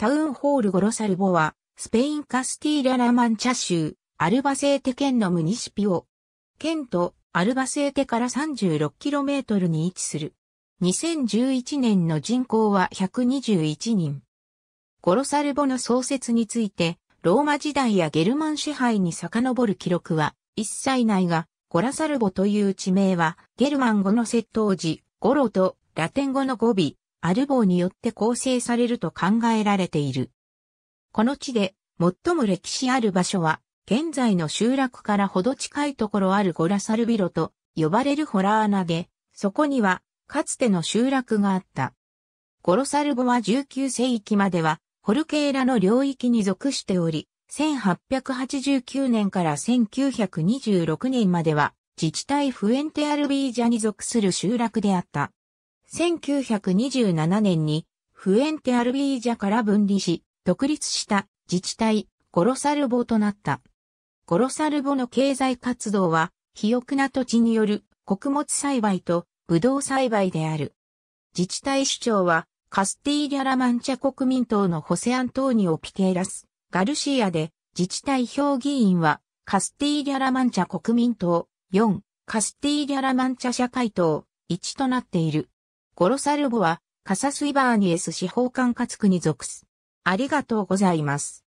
タウンホール・ゴロサルボは、スペイン・カスティーラ・ラマンチャ州、アルバセーテ県のムニシピオ。県とアルバセーテから 36km に位置する。2011年の人口は121人。ゴロサルボの創設について、ローマ時代やゲルマン支配に遡る記録は一切ないが、ゴラサルボという地名は、ゲルマン語の窃盗時、ゴロとラテン語の語尾、アルボーによって構成されると考えられている。この地で最も歴史ある場所は、現在の集落からほど近いところあるゴラサルビロと呼ばれるホラー穴で、そこにはかつての集落があった。ゴロサルボは19世紀まではホルケーラの領域に属しており、1889年から1926年までは自治体フエンテアルビージャに属する集落であった。1927年にフエンテアルビージャから分離し、独立した自治体ゴロサルボとなった。ゴロサルボの経済活動は、肥沃な土地による穀物栽培とブドウ栽培である。自治体首長は、カスティーリャ・ラマンチャ国民党のホセアントーニオ・ピケーラス、ガルシアで、自治体評議員は、カスティーリャ・ラマンチャ国民党、4、カスティーリャ・ラマンチャ社会党、1となっている。ゴロサルボは、カサスイバーニエス司法管轄区に属す。ありがとうございます。